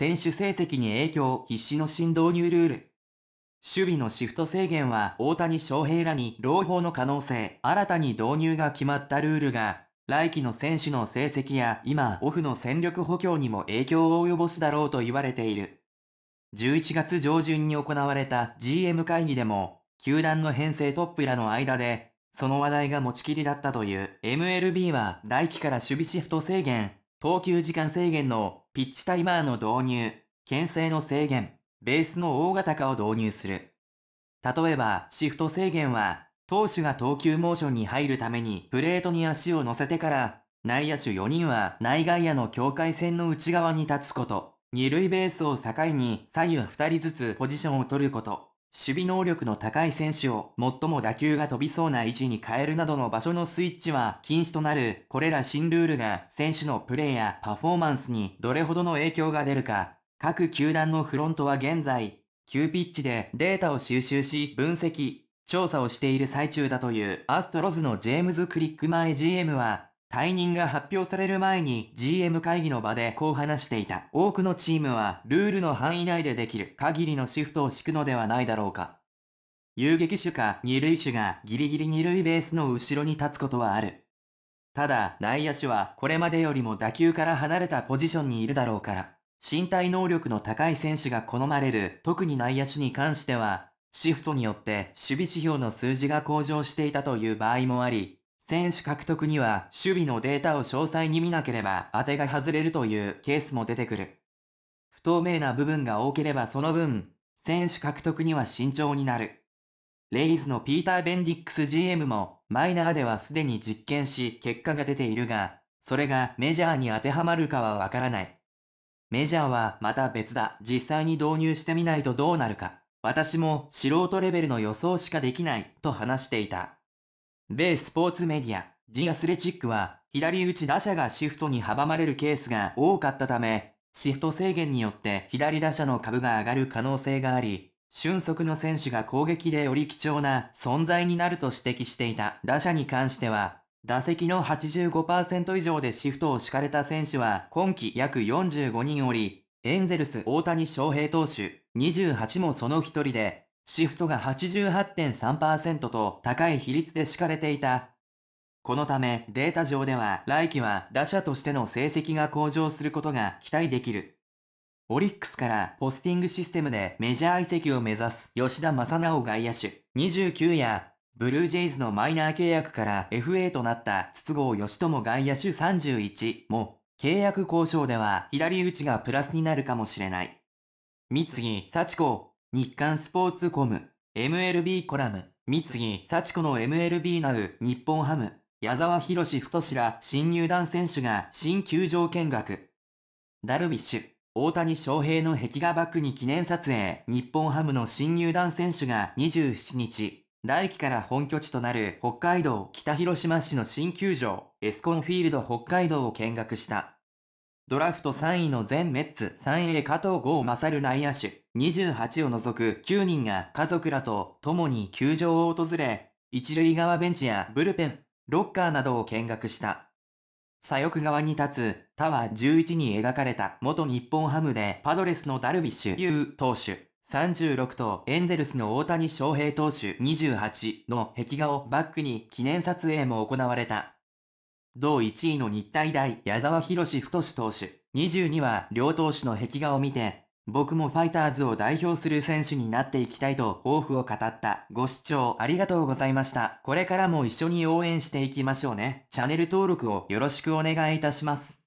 選手成績に影響必死の新導入ルール。守備のシフト制限は大谷翔平らに朗報の可能性、新たに導入が決まったルールが、来季の選手の成績や今オフの戦力補強にも影響を及ぼすだろうと言われている。11月上旬に行われた GM 会議でも、球団の編成トップらの間でその話題が持ちきりだったという MLB は来季から守備シフト制限、投球時間制限のピッチタイマーの導入、牽制の制限、ベースの大型化を導入する。例えば、シフト制限は、投手が投球モーションに入るためにプレートに足を乗せてから、内野手4人は内外野の境界線の内側に立つこと、二塁ベースを境に左右2人ずつポジションを取ること、守備能力の高い選手を最も打球が飛びそうな位置に変えるなどの場所のスイッチは禁止となるこれら新ルールが選手のプレーやパフォーマンスにどれほどの影響が出るか、各球団のフロントは現在、急ピッチでデータを収集し分析、調査をしている最中だというアストロズのジェームズ・クリック前 GM は退任が発表される前に GM 会議の場でこう話していた。多くのチームはルールの範囲内でできる限りのシフトを敷くのではないだろうか。遊撃手か二塁手がギリギリ二塁ベースの後ろに立つことはある。ただ内野手はこれまでよりも打球から離れたポジションにいるだろうから、身体能力の高い選手が好まれる特に内野手に関しては、シフトによって守備指標の数字が向上していたという場合もあり、選手獲得には守備のデータを詳細に見なければ当てが外れるというケースも出てくる。不透明な部分が多ければその分、選手獲得には慎重になる。レイズのピーター・ベンディックス GM もマイナーではすでに実験し結果が出ているが、それがメジャーに当てはまるかはわからない。メジャーはまた別だ。実際に導入してみないとどうなるか。私も素人レベルの予想しかできないと話していた。米スポーツメディア、ジアスレチックは、左打ち打者がシフトに阻まれるケースが多かったため、シフト制限によって左打者の株が上がる可能性があり、俊足の選手が攻撃でより貴重な存在になると指摘していた打者に関しては、打席の85%以上でシフトを敷かれた選手は今季約45人おり、エンゼルス大谷翔平投手28もその一人で、シフトが88.3%と高い比率で敷かれていた。このためデータ上では来季は打者としての成績が向上することが期待できる。オリックスからポスティングシステムでメジャー移籍を目指す吉田正尚外野手29やブルージェイズのマイナー契約から FA となった筒香義友外野手31も契約交渉では左打ちがプラスになるかもしれない。三次幸子日刊スポーツコム、MLB コラム、三木幸子の MLB なう日本ハム、矢沢博士太ら新入団選手が新球場見学。ダルビッシュ、大谷翔平の壁画バックに記念撮影、日本ハムの新入団選手が27日、来季から本拠地となる北海道北広島市の新球場、エスコンフィールド北海道を見学した。ドラフト3位の全メッツ3位へ加藤豪勝内野手。28を除く9人が家族らと共に球場を訪れ、一塁側ベンチやブルペン、ロッカーなどを見学した。左翼側に立つタワー11に描かれた元日本ハムでパドレスのダルビッシュ有投手36とエンゼルスの大谷翔平投手28の壁画をバックに記念撮影も行われた。同1位の日体大矢沢博史太投手22は両投手の壁画を見て僕もファイターズを代表する選手になっていきたいと抱負を語った。ご視聴ありがとうございました。これからも一緒に応援していきましょうね。チャンネル登録をよろしくお願いいたします。